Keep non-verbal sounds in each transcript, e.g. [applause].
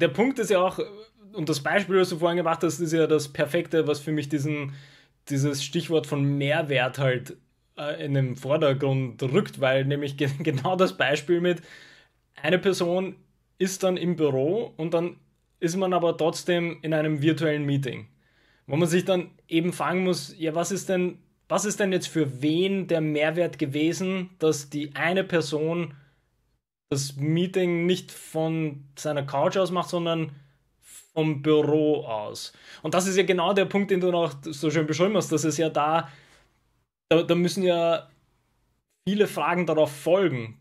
der Punkt ist ja auch, und das Beispiel, was du vorhin gemacht hast, ist ja das Perfekte, was für mich diesen, dieses Stichwort von Mehrwert halt äh, in den Vordergrund rückt, weil nämlich ge [laughs] genau das Beispiel mit, eine Person ist dann im Büro und dann ist man aber trotzdem in einem virtuellen Meeting, wo man sich dann eben fragen muss, ja, was ist denn, was ist denn jetzt für wen der Mehrwert gewesen, dass die eine Person das Meeting nicht von seiner Couch aus macht, sondern vom Büro aus. Und das ist ja genau der Punkt, den du noch so schön beschrieben hast, Das ist ja da, da, da müssen ja viele Fragen darauf folgen.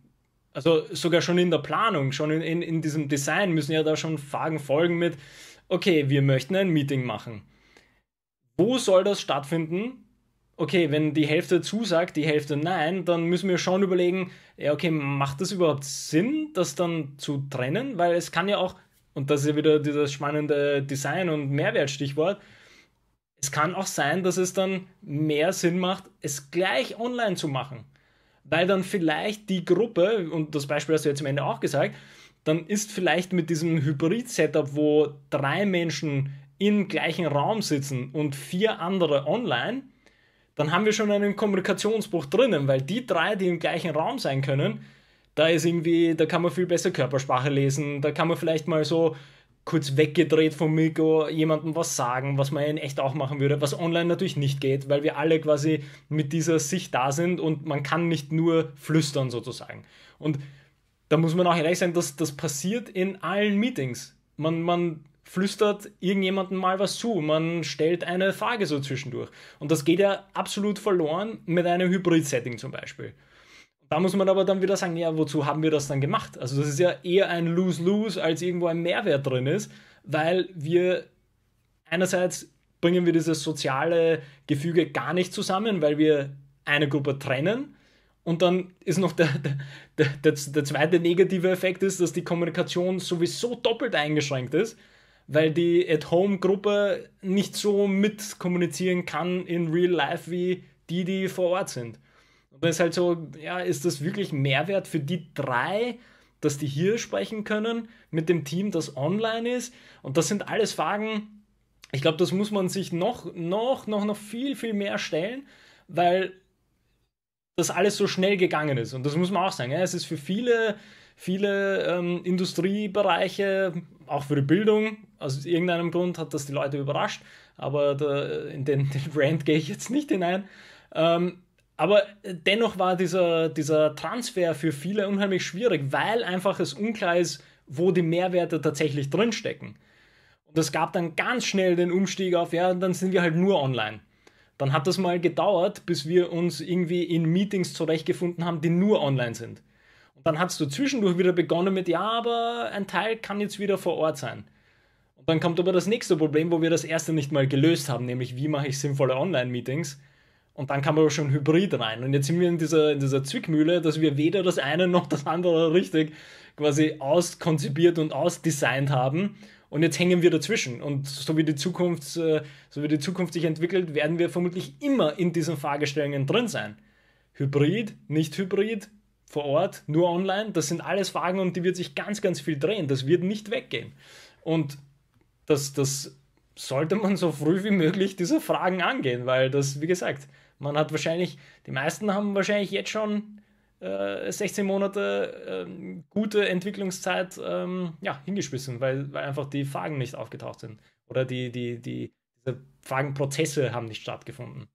Also sogar schon in der Planung, schon in, in, in diesem Design müssen ja da schon Fragen folgen mit, okay, wir möchten ein Meeting machen. Wo soll das stattfinden? okay, wenn die Hälfte zusagt, die Hälfte nein, dann müssen wir schon überlegen, ja, okay, macht das überhaupt Sinn, das dann zu trennen? Weil es kann ja auch, und das ist ja wieder dieses spannende Design- und Mehrwertstichwort, es kann auch sein, dass es dann mehr Sinn macht, es gleich online zu machen. Weil dann vielleicht die Gruppe, und das Beispiel hast du jetzt am Ende auch gesagt, dann ist vielleicht mit diesem Hybrid-Setup, wo drei Menschen im gleichen Raum sitzen und vier andere online, dann haben wir schon einen Kommunikationsbruch drinnen, weil die drei, die im gleichen Raum sein können, da ist irgendwie, da kann man viel besser Körpersprache lesen, da kann man vielleicht mal so kurz weggedreht vom Mikro jemandem was sagen, was man in echt auch machen würde, was online natürlich nicht geht, weil wir alle quasi mit dieser Sicht da sind und man kann nicht nur flüstern sozusagen. Und da muss man auch ehrlich sein, dass das passiert in allen Meetings. Man, man flüstert irgendjemandem mal was zu, man stellt eine Frage so zwischendurch. Und das geht ja absolut verloren mit einem Hybrid-Setting zum Beispiel. Da muss man aber dann wieder sagen, ja, wozu haben wir das dann gemacht? Also das ist ja eher ein Lose-Lose, als irgendwo ein Mehrwert drin ist, weil wir einerseits bringen wir dieses soziale Gefüge gar nicht zusammen, weil wir eine Gruppe trennen. Und dann ist noch der, der, der, der zweite negative Effekt ist, dass die Kommunikation sowieso doppelt eingeschränkt ist, weil die At-Home-Gruppe nicht so mitkommunizieren kann in Real Life wie die, die vor Ort sind. Und dann ist halt so, ja, ist das wirklich Mehrwert für die drei, dass die hier sprechen können mit dem Team, das online ist? Und das sind alles Fragen, ich glaube, das muss man sich noch, noch, noch, noch viel, viel mehr stellen, weil das alles so schnell gegangen ist. Und das muss man auch sagen. Ja, es ist für viele, viele ähm, Industriebereiche, auch für die Bildung, also aus irgendeinem Grund hat das die Leute überrascht, aber der, in den, [laughs] den Rant gehe ich jetzt nicht hinein. Ähm, aber dennoch war dieser, dieser Transfer für viele unheimlich schwierig, weil einfach es unklar ist, wo die Mehrwerte tatsächlich drinstecken. Und es gab dann ganz schnell den Umstieg auf, ja, dann sind wir halt nur online. Dann hat das mal gedauert, bis wir uns irgendwie in Meetings zurechtgefunden haben, die nur online sind. Und dann hast du zwischendurch wieder begonnen mit, ja, aber ein Teil kann jetzt wieder vor Ort sein. Dann kommt aber das nächste Problem, wo wir das erste nicht mal gelöst haben, nämlich wie mache ich sinnvolle Online-Meetings. Und dann kam aber schon Hybrid rein. Und jetzt sind wir in dieser, in dieser Zwickmühle, dass wir weder das eine noch das andere richtig quasi auskonzipiert und ausdesignt haben. Und jetzt hängen wir dazwischen. Und so wie die Zukunft, äh, so wie die Zukunft sich entwickelt, werden wir vermutlich immer in diesen Fragestellungen drin sein. Hybrid, nicht hybrid, vor Ort, nur online, das sind alles Fragen, um die wird sich ganz, ganz viel drehen. Das wird nicht weggehen. Und das, das sollte man so früh wie möglich diese Fragen angehen, weil das, wie gesagt, man hat wahrscheinlich, die meisten haben wahrscheinlich jetzt schon äh, 16 Monate äh, gute Entwicklungszeit ähm, ja, hingeschmissen, weil, weil einfach die Fragen nicht aufgetaucht sind oder die, die, die, diese Fragenprozesse haben nicht stattgefunden.